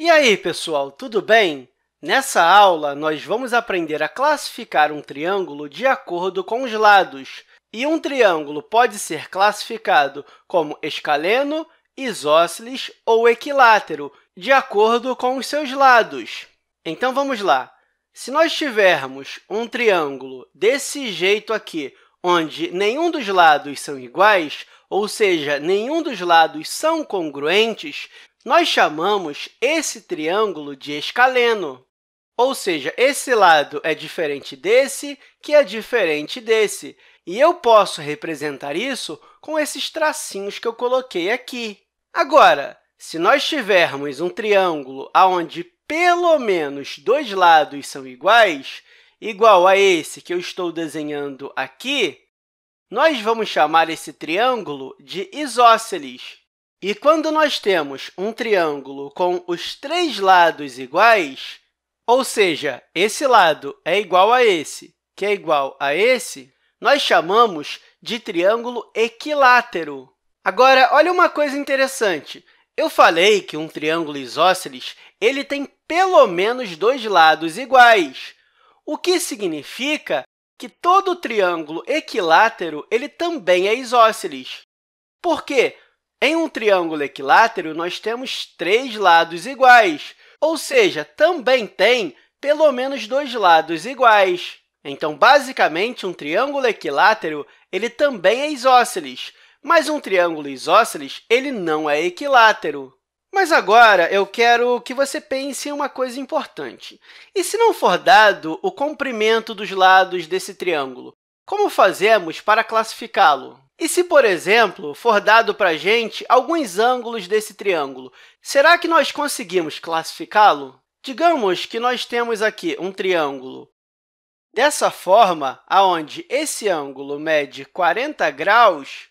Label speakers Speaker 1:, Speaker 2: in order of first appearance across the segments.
Speaker 1: E aí, pessoal, tudo bem? Nesta aula, nós vamos aprender a classificar um triângulo de acordo com os lados. E um triângulo pode ser classificado como escaleno, isósceles ou equilátero, de acordo com os seus lados. Então, vamos lá. Se nós tivermos um triângulo desse jeito aqui, onde nenhum dos lados são iguais, ou seja, nenhum dos lados são congruentes, nós chamamos esse triângulo de escaleno, ou seja, esse lado é diferente desse, que é diferente desse. E eu posso representar isso com esses tracinhos que eu coloquei aqui. Agora, se nós tivermos um triângulo onde pelo menos dois lados são iguais, igual a esse que eu estou desenhando aqui, nós vamos chamar esse triângulo de isósceles. E quando nós temos um triângulo com os três lados iguais, ou seja, esse lado é igual a esse, que é igual a esse, nós chamamos de triângulo equilátero. Agora, olha uma coisa interessante. Eu falei que um triângulo isósceles ele tem pelo menos dois lados iguais, o que significa que todo triângulo equilátero ele também é isósceles. Por quê? Em um triângulo equilátero, nós temos três lados iguais, ou seja, também tem pelo menos dois lados iguais. Então, basicamente, um triângulo equilátero ele também é isósceles, mas um triângulo isósceles ele não é equilátero. Mas agora eu quero que você pense em uma coisa importante. E se não for dado o comprimento dos lados desse triângulo, como fazemos para classificá-lo? E se, por exemplo, for dado para a gente alguns ângulos desse triângulo, será que nós conseguimos classificá-lo? Digamos que nós temos aqui um triângulo dessa forma, aonde esse ângulo mede 40 graus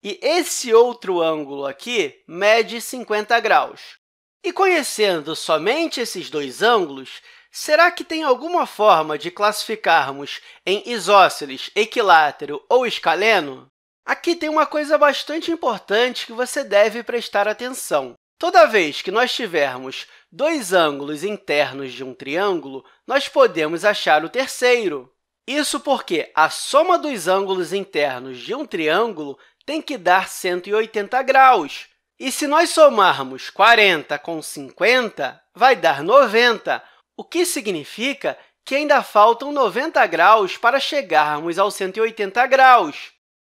Speaker 1: e esse outro ângulo aqui mede 50 graus. E conhecendo somente esses dois ângulos, Será que tem alguma forma de classificarmos em isósceles, equilátero ou escaleno? Aqui tem uma coisa bastante importante que você deve prestar atenção. Toda vez que nós tivermos dois ângulos internos de um triângulo, nós podemos achar o terceiro. Isso porque a soma dos ângulos internos de um triângulo tem que dar 180 graus. E se nós somarmos 40 com 50, vai dar 90, o que significa que ainda faltam 90 graus para chegarmos aos 180 graus.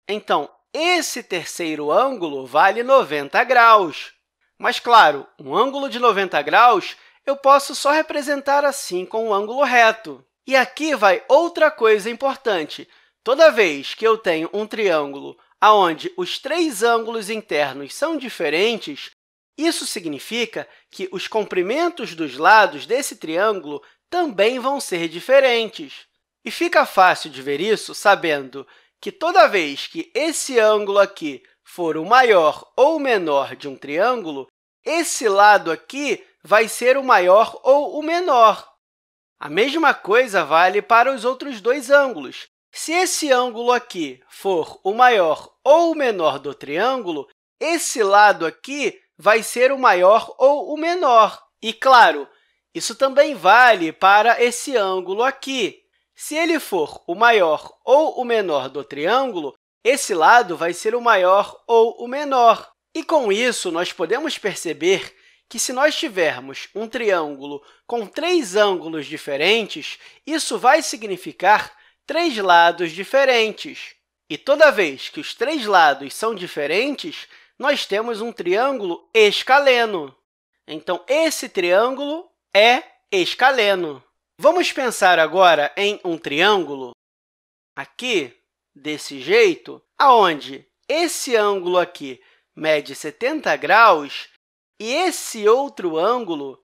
Speaker 1: Então, esse terceiro ângulo vale 90 graus. Mas, claro, um ângulo de 90 graus eu posso só representar assim com um ângulo reto. E aqui vai outra coisa importante. Toda vez que eu tenho um triângulo onde os três ângulos internos são diferentes, isso significa que os comprimentos dos lados desse triângulo também vão ser diferentes. E fica fácil de ver isso sabendo que toda vez que esse ângulo aqui for o maior ou menor de um triângulo, esse lado aqui vai ser o maior ou o menor. A mesma coisa vale para os outros dois ângulos. Se esse ângulo aqui for o maior ou o menor do triângulo, esse lado aqui vai ser o maior ou o menor. E, claro, isso também vale para esse ângulo aqui. Se ele for o maior ou o menor do triângulo, esse lado vai ser o maior ou o menor. E, com isso, nós podemos perceber que, se nós tivermos um triângulo com três ângulos diferentes, isso vai significar três lados diferentes. E toda vez que os três lados são diferentes, nós temos um triângulo escaleno. Então, esse triângulo é escaleno. Vamos pensar agora em um triângulo aqui, desse jeito, aonde esse ângulo aqui mede 70 graus e esse outro ângulo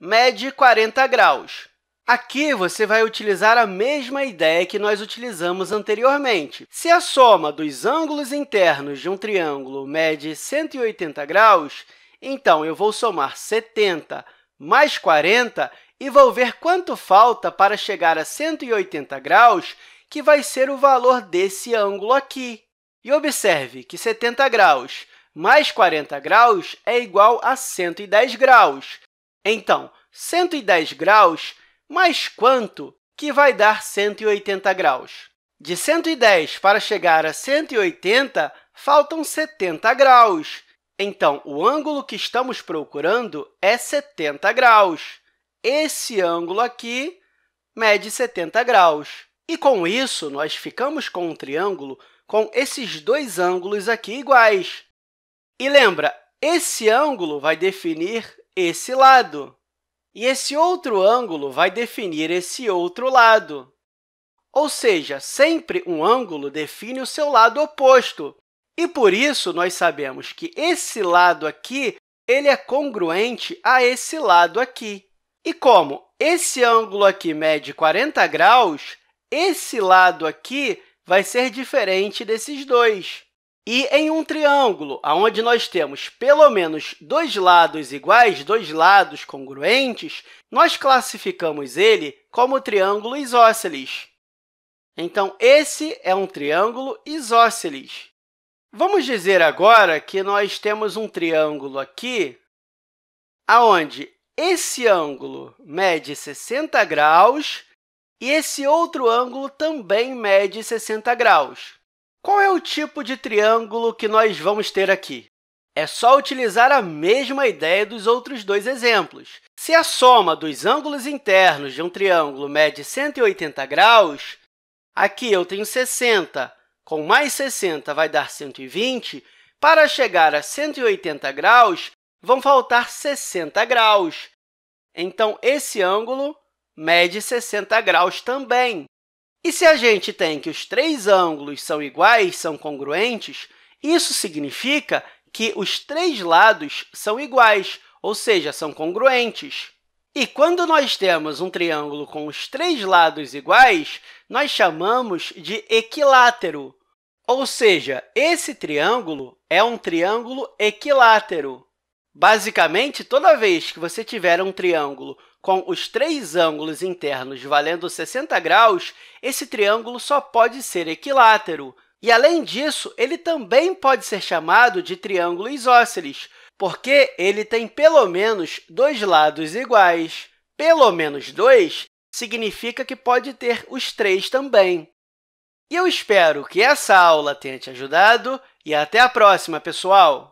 Speaker 1: mede 40 graus. Aqui você vai utilizar a mesma ideia que nós utilizamos anteriormente. Se a soma dos ângulos internos de um triângulo mede 180 graus, então eu vou somar 70 mais 40 e vou ver quanto falta para chegar a 180 graus, que vai ser o valor desse ângulo aqui. E observe que 70 graus mais 40 graus é igual a 110 graus. Então, 110 graus mas quanto que vai dar 180 graus? De 110 para chegar a 180, faltam 70 graus. Então, o ângulo que estamos procurando é 70 graus. Esse ângulo aqui mede 70 graus. E, com isso, nós ficamos com um triângulo com esses dois ângulos aqui iguais. E lembra, esse ângulo vai definir esse lado. E esse outro ângulo vai definir esse outro lado. Ou seja, sempre um ângulo define o seu lado oposto. E por isso, nós sabemos que esse lado aqui ele é congruente a esse lado aqui. E como esse ângulo aqui mede 40 graus, esse lado aqui vai ser diferente desses dois. E em um triângulo, onde nós temos pelo menos dois lados iguais, dois lados congruentes, nós classificamos ele como triângulo isósceles. Então, esse é um triângulo isósceles. Vamos dizer agora que nós temos um triângulo aqui, onde esse ângulo mede 60 graus e esse outro ângulo também mede 60 graus. Qual é o tipo de triângulo que nós vamos ter aqui? É só utilizar a mesma ideia dos outros dois exemplos. Se a soma dos ângulos internos de um triângulo mede 180 graus, aqui eu tenho 60, com mais 60 vai dar 120, para chegar a 180 graus, vão faltar 60 graus. Então, esse ângulo mede 60 graus também. E se a gente tem que os três ângulos são iguais, são congruentes, isso significa que os três lados são iguais, ou seja, são congruentes. E quando nós temos um triângulo com os três lados iguais, nós chamamos de equilátero. Ou seja, esse triângulo é um triângulo equilátero. Basicamente, toda vez que você tiver um triângulo com os três ângulos internos valendo 60 graus, esse triângulo só pode ser equilátero. E, além disso, ele também pode ser chamado de triângulo isósceles, porque ele tem pelo menos dois lados iguais. Pelo menos dois significa que pode ter os três também. E eu espero que essa aula tenha te ajudado e até a próxima, pessoal!